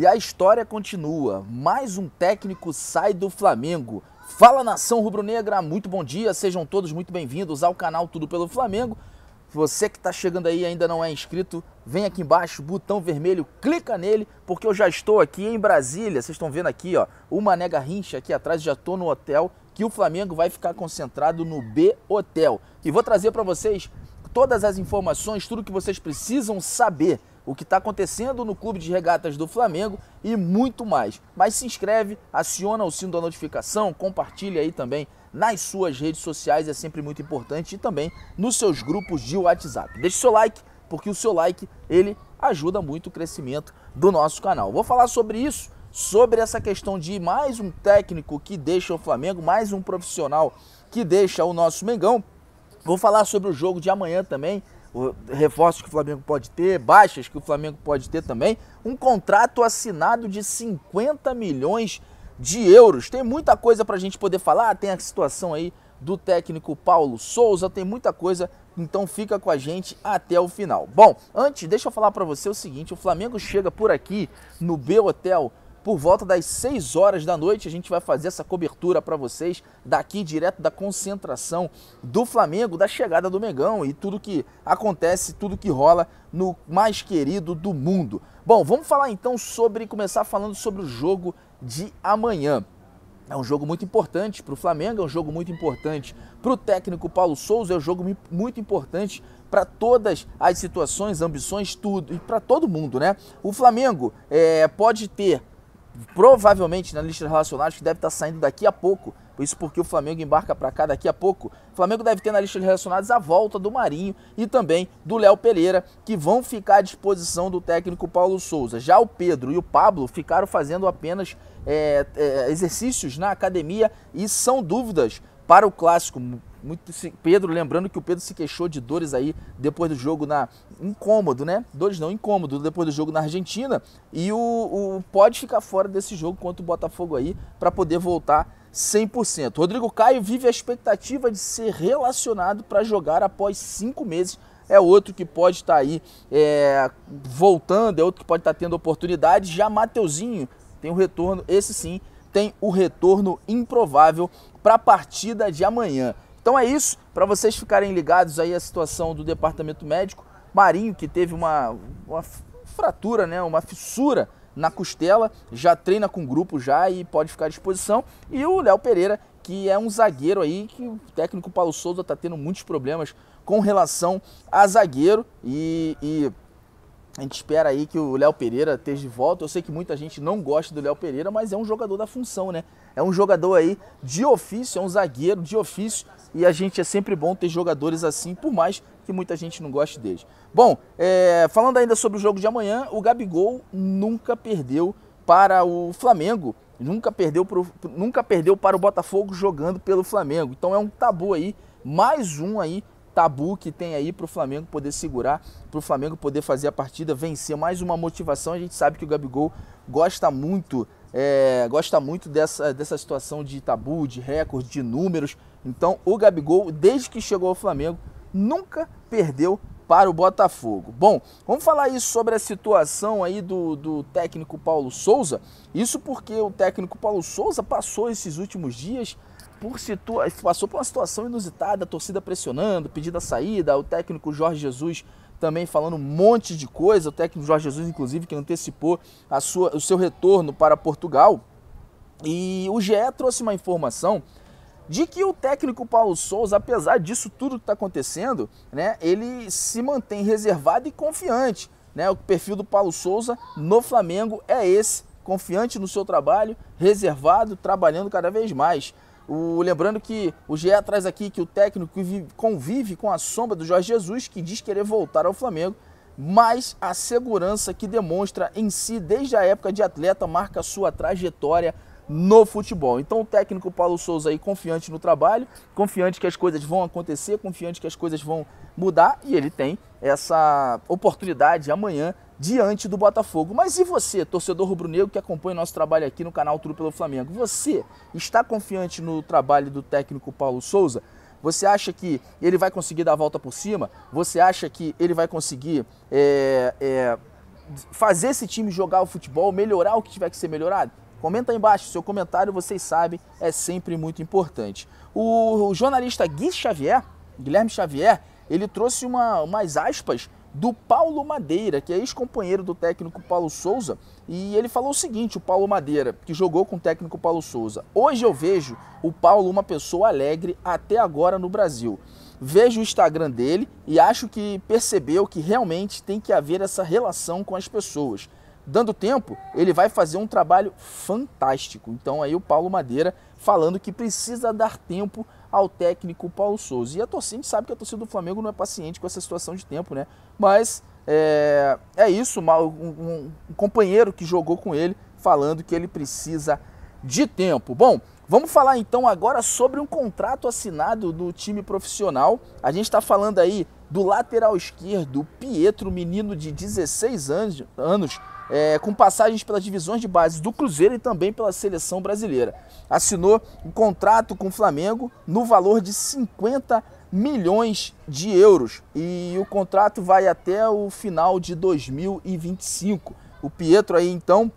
E a história continua. Mais um técnico sai do Flamengo. Fala nação rubro-negra, muito bom dia, sejam todos muito bem-vindos ao canal Tudo pelo Flamengo. Você que está chegando aí e ainda não é inscrito, vem aqui embaixo, botão vermelho, clica nele, porque eu já estou aqui em Brasília. Vocês estão vendo aqui, ó, o Mané Garrincha aqui atrás, já estou no hotel, que o Flamengo vai ficar concentrado no B Hotel. E vou trazer para vocês todas as informações, tudo que vocês precisam saber o que está acontecendo no Clube de Regatas do Flamengo e muito mais. Mas se inscreve, aciona o sino da notificação, compartilha aí também nas suas redes sociais, é sempre muito importante e também nos seus grupos de WhatsApp. Deixe seu like, porque o seu like, ele ajuda muito o crescimento do nosso canal. Vou falar sobre isso, sobre essa questão de mais um técnico que deixa o Flamengo, mais um profissional que deixa o nosso Mengão. Vou falar sobre o jogo de amanhã também, reforços que o Flamengo pode ter, baixas que o Flamengo pode ter também. Um contrato assinado de 50 milhões de euros. Tem muita coisa para a gente poder falar. Tem a situação aí do técnico Paulo Souza, tem muita coisa, então fica com a gente até o final. Bom, antes, deixa eu falar para você o seguinte: o Flamengo chega por aqui no B Hotel por volta das 6 horas da noite, a gente vai fazer essa cobertura para vocês daqui direto da concentração do Flamengo, da chegada do Megão e tudo que acontece, tudo que rola no mais querido do mundo. Bom, vamos falar então sobre começar falando sobre o jogo de amanhã. É um jogo muito importante para o Flamengo, é um jogo muito importante para o técnico Paulo Souza, é um jogo muito importante para todas as situações, ambições, tudo e para todo mundo, né? O Flamengo é, pode ter provavelmente na lista de relacionados que deve estar tá saindo daqui a pouco. Isso porque o Flamengo embarca para cá daqui a pouco. O Flamengo deve ter na lista de relacionados a volta do Marinho e também do Léo Pereira, que vão ficar à disposição do técnico Paulo Souza. Já o Pedro e o Pablo ficaram fazendo apenas é, é, exercícios na academia e são dúvidas para o clássico muito Pedro, lembrando que o Pedro se queixou de dores aí depois do jogo na incômodo, né? Dores não, incômodo depois do jogo na Argentina e o, o pode ficar fora desse jogo contra o Botafogo aí para poder voltar 100%. Rodrigo Caio vive a expectativa de ser relacionado para jogar após cinco meses é outro que pode estar tá aí é, voltando, é outro que pode estar tá tendo oportunidade. Já Mateuzinho tem o um retorno, esse sim, tem o retorno improvável para a partida de amanhã. Então é isso, para vocês ficarem ligados aí a situação do departamento médico, Marinho que teve uma, uma fratura, né, uma fissura na costela, já treina com grupo já e pode ficar à disposição. E o Léo Pereira, que é um zagueiro aí, que o técnico Paulo Souza está tendo muitos problemas com relação a zagueiro e, e a gente espera aí que o Léo Pereira esteja de volta. Eu sei que muita gente não gosta do Léo Pereira, mas é um jogador da função, né? é um jogador aí de ofício, é um zagueiro de ofício e a gente é sempre bom ter jogadores assim, por mais que muita gente não goste deles. Bom, é, falando ainda sobre o jogo de amanhã, o Gabigol nunca perdeu para o Flamengo, nunca perdeu, pro, nunca perdeu para o Botafogo jogando pelo Flamengo. Então é um tabu aí, mais um aí tabu que tem aí para o Flamengo poder segurar, para o Flamengo poder fazer a partida, vencer mais uma motivação. A gente sabe que o Gabigol gosta muito é, gosta muito dessa, dessa situação de tabu, de recorde, de números. Então o Gabigol, desde que chegou ao Flamengo, nunca perdeu para o Botafogo. Bom, vamos falar isso sobre a situação aí do, do técnico Paulo Souza. Isso porque o técnico Paulo Souza passou esses últimos dias por situa passou por uma situação inusitada, a torcida pressionando, pedindo a saída, o técnico Jorge Jesus também falando um monte de coisa, o técnico Jorge Jesus, inclusive, que antecipou a sua, o seu retorno para Portugal. E o GE trouxe uma informação de que o técnico Paulo Souza, apesar disso tudo que está acontecendo, né, ele se mantém reservado e confiante. Né? O perfil do Paulo Souza no Flamengo é esse, confiante no seu trabalho, reservado, trabalhando cada vez mais. O, lembrando que o GE traz aqui que o técnico convive com a sombra do Jorge Jesus, que diz querer voltar ao Flamengo, mas a segurança que demonstra em si desde a época de atleta marca sua trajetória no futebol. Então o técnico Paulo Souza aí confiante no trabalho, confiante que as coisas vão acontecer, confiante que as coisas vão mudar e ele tem essa oportunidade amanhã diante do Botafogo. Mas e você, torcedor rubro-negro que acompanha nosso trabalho aqui no canal Tudo pelo Flamengo? Você está confiante no trabalho do técnico Paulo Souza? Você acha que ele vai conseguir dar a volta por cima? Você acha que ele vai conseguir é, é, fazer esse time jogar o futebol, melhorar o que tiver que ser melhorado? Comenta aí embaixo, seu comentário, vocês sabem, é sempre muito importante. O, o jornalista Gui Xavier, Guilherme Xavier, ele trouxe uma, umas aspas do Paulo Madeira, que é ex-companheiro do técnico Paulo Souza, e ele falou o seguinte: o Paulo Madeira, que jogou com o técnico Paulo Souza. Hoje eu vejo o Paulo uma pessoa alegre até agora no Brasil. Vejo o Instagram dele e acho que percebeu que realmente tem que haver essa relação com as pessoas dando tempo, ele vai fazer um trabalho fantástico. Então aí o Paulo Madeira falando que precisa dar tempo ao técnico Paulo Souza. E a torcida sabe que a torcida do Flamengo não é paciente com essa situação de tempo, né? Mas é, é isso, um, um, um companheiro que jogou com ele falando que ele precisa de tempo. Bom, vamos falar então agora sobre um contrato assinado do time profissional. A gente está falando aí do lateral esquerdo, Pietro, menino de 16 anos, anos é, com passagens pelas divisões de base do Cruzeiro e também pela seleção brasileira. Assinou um contrato com o Flamengo no valor de 50 milhões de euros e o contrato vai até o final de 2025. O Pietro aí então,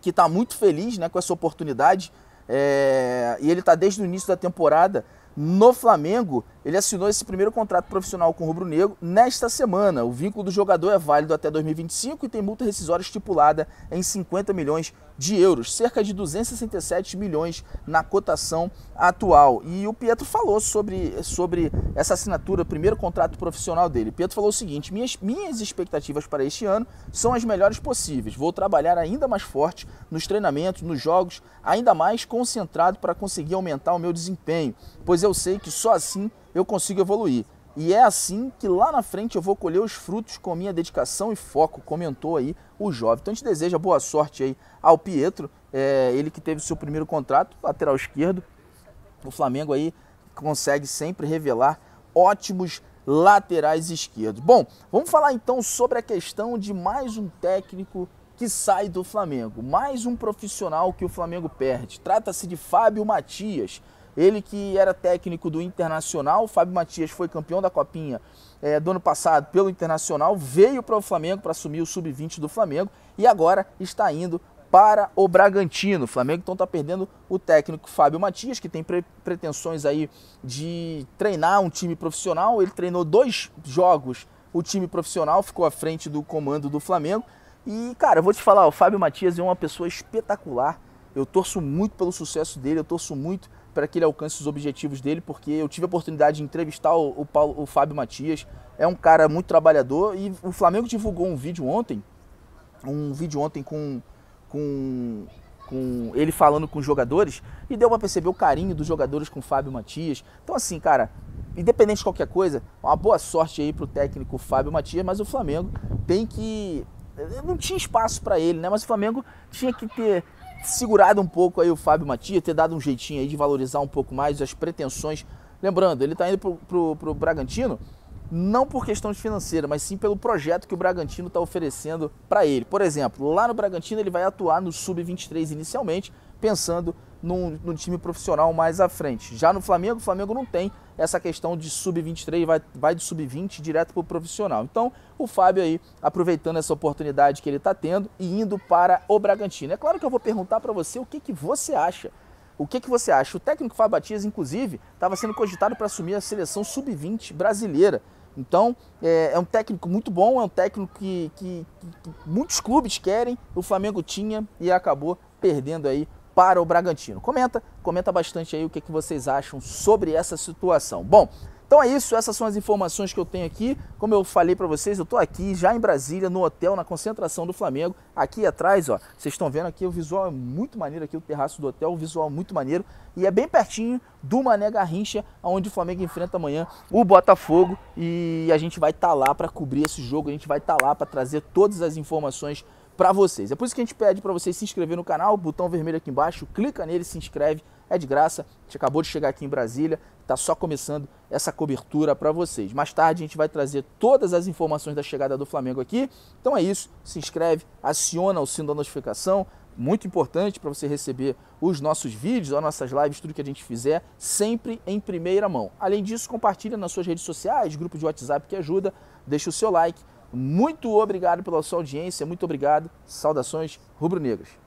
que está muito feliz né, com essa oportunidade é, e ele está desde o início da temporada no Flamengo, ele assinou esse primeiro contrato profissional com o Rubro Negro nesta semana. O vínculo do jogador é válido até 2025 e tem multa rescisória estipulada em 50 milhões de euros, cerca de 267 milhões na cotação atual. E o Pietro falou sobre, sobre essa assinatura, o primeiro contrato profissional dele. Pietro falou o seguinte: minhas, minhas expectativas para este ano são as melhores possíveis. Vou trabalhar ainda mais forte nos treinamentos, nos jogos, ainda mais concentrado para conseguir aumentar o meu desempenho, pois eu sei que só assim eu consigo evoluir. E é assim que lá na frente eu vou colher os frutos com minha dedicação e foco, comentou aí o jovem. Então a gente deseja boa sorte aí ao Pietro, é, ele que teve seu primeiro contrato, lateral esquerdo. O Flamengo aí consegue sempre revelar ótimos laterais esquerdos. Bom, vamos falar então sobre a questão de mais um técnico que sai do Flamengo, mais um profissional que o Flamengo perde. Trata-se de Fábio Matias. Ele que era técnico do Internacional, Fábio Matias foi campeão da Copinha é, do ano passado pelo Internacional, veio para o Flamengo para assumir o sub-20 do Flamengo e agora está indo para o Bragantino. O Flamengo então está perdendo o técnico Fábio Matias, que tem pre pretensões aí de treinar um time profissional. Ele treinou dois jogos o time profissional, ficou à frente do comando do Flamengo. E, cara, eu vou te falar, o Fábio Matias é uma pessoa espetacular. Eu torço muito pelo sucesso dele, eu torço muito para que ele alcance os objetivos dele, porque eu tive a oportunidade de entrevistar o, o, Paulo, o Fábio Matias, é um cara muito trabalhador e o Flamengo divulgou um vídeo ontem, um vídeo ontem com, com, com ele falando com os jogadores e deu para perceber o carinho dos jogadores com o Fábio Matias. Então assim, cara, independente de qualquer coisa, uma boa sorte aí pro técnico Fábio Matias, mas o Flamengo tem que não tinha espaço para ele, né? Mas o Flamengo tinha que ter segurado um pouco aí o Fábio Matias, ter dado um jeitinho aí de valorizar um pouco mais as pretensões. Lembrando, ele está indo pro, pro, Bragantino não por questão financeira, mas sim pelo projeto que o Bragantino está oferecendo para ele. Por exemplo, lá no Bragantino ele vai atuar no Sub-23 inicialmente, pensando num, num, time profissional mais à frente. Já no Flamengo, o Flamengo não tem essa questão de sub-23 vai, vai do sub-20 direto para o profissional. Então, o Fábio aí, aproveitando essa oportunidade que ele está tendo e indo para o Bragantino. É claro que eu vou perguntar para você o que, que você acha. O que, que você acha? O técnico Fábio Batias, inclusive, estava sendo cogitado para assumir a seleção sub-20 brasileira. Então, é, é, um técnico muito bom, é um técnico que, que, que muitos clubes querem, o Flamengo tinha e acabou perdendo aí para o Bragantino. Comenta, comenta bastante aí o que, que vocês acham sobre essa situação. Bom, então é isso, essas são as informações que eu tenho aqui. Como eu falei para vocês, eu estou aqui já em Brasília, no hotel, na concentração do Flamengo. Aqui atrás, ó, vocês estão vendo aqui, o visual é muito maneiro aqui, o terraço do hotel, o visual é muito maneiro. E é bem pertinho do Mané Garrincha, onde o Flamengo enfrenta amanhã o Botafogo. E a gente vai estar tá lá para cobrir esse jogo, a gente vai estar tá lá para trazer todas as informações para vocês. É por isso que a gente pede para vocês se inscrever no canal, botão vermelho aqui embaixo, clica nele, se inscreve, é de graça. A gente acabou de chegar aqui em Brasília, está só começando essa cobertura para vocês. Mais tarde a gente vai trazer todas as informações da chegada do Flamengo aqui. Então é isso, se inscreve, aciona o sino da notificação, muito importante para você receber os nossos vídeos, as nossas lives, tudo que a gente fizer, sempre em primeira mão. Além disso, compartilha nas suas redes sociais, grupo de WhatsApp que ajuda, deixa o seu like muito obrigado pela sua audiência, muito obrigado. Saudações rubro-negras.